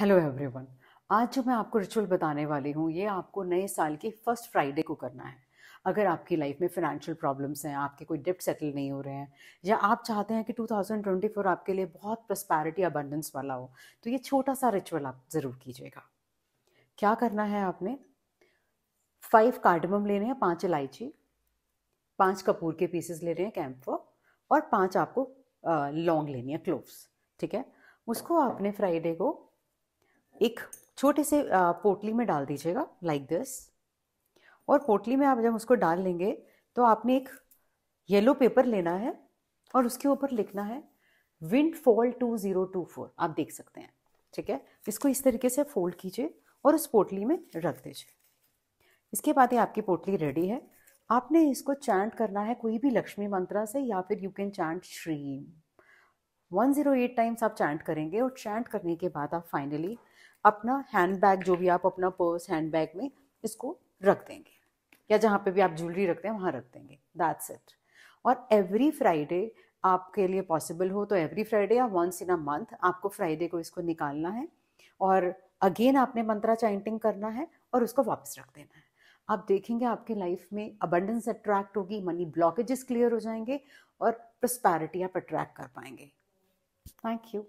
Hello everyone आज जो मैं आपको रिचुअल बताने वाली हूँ ये आपको नए साल की फर्स्ट फ्राइडे को करना है अगर आपकी लाइफ में फाइनेंशियल प्रॉब्लम्स हैं आपके कोई डिप्ट सेटल नहीं हो रहे हैं या आप चाहते हैं कि 2024 आपके लिए बहुत प्रस्पैरिटी अबंडेंस वाला हो तो ये छोटा सा रिचुअल आप ज़रूर कीजिएगा क्या करना है आपने फाइव कार्डमम लेने हैं पाँच इलायची पाँच कपूर के पीसेस ले रहे हैं कैम्फो और पाँच आपको लौंग लेनी है क्लोव्स ठीक है उसको आपने फ्राइडे को एक छोटे से पोटली में डाल दीजिएगा लाइक दिस और पोटली में आप जब उसको डाल लेंगे तो आपने एक येलो पेपर लेना है और उसके ऊपर लिखना है wind fall two zero two four आप देख सकते हैं ठीक है इसको इस तरीके से फोल्ड कीजिए और उस पोटली में रख दीजिए इसके बाद ही आपकी पोटली रेडी है आपने इसको चैंट करना है कोई भी लक्ष्मी मंत्रा से या फिर you can chant Shreem eight times आप चैंट करेंगे और चैंट करने के बाद आप फाइनली अपना हैंड बैग जो भी आप अपना पर्स हैंड बैग में इसको रख देंगे या जहाँ पे भी आप ज्वेलरी रखते हैं वहाँ रख देंगे दैट्स इट और एवरी फ्राइडे आपके लिए पॉसिबल हो तो एवरी फ्राइडे या वंस इन अ मंथ आपको फ्राइडे को इसको निकालना है और अगेन आपने मंत्रा चैंटिंग करना है और उसको वापस रख देना है आप देखेंगे आपकी लाइफ में अबंडेंस अट्रैक्ट होगी मनी ब्लॉकेजेस क्लियर हो जाएंगे और प्रस्पैरिटी आप अट्रैक्ट कर पाएंगे Thank you.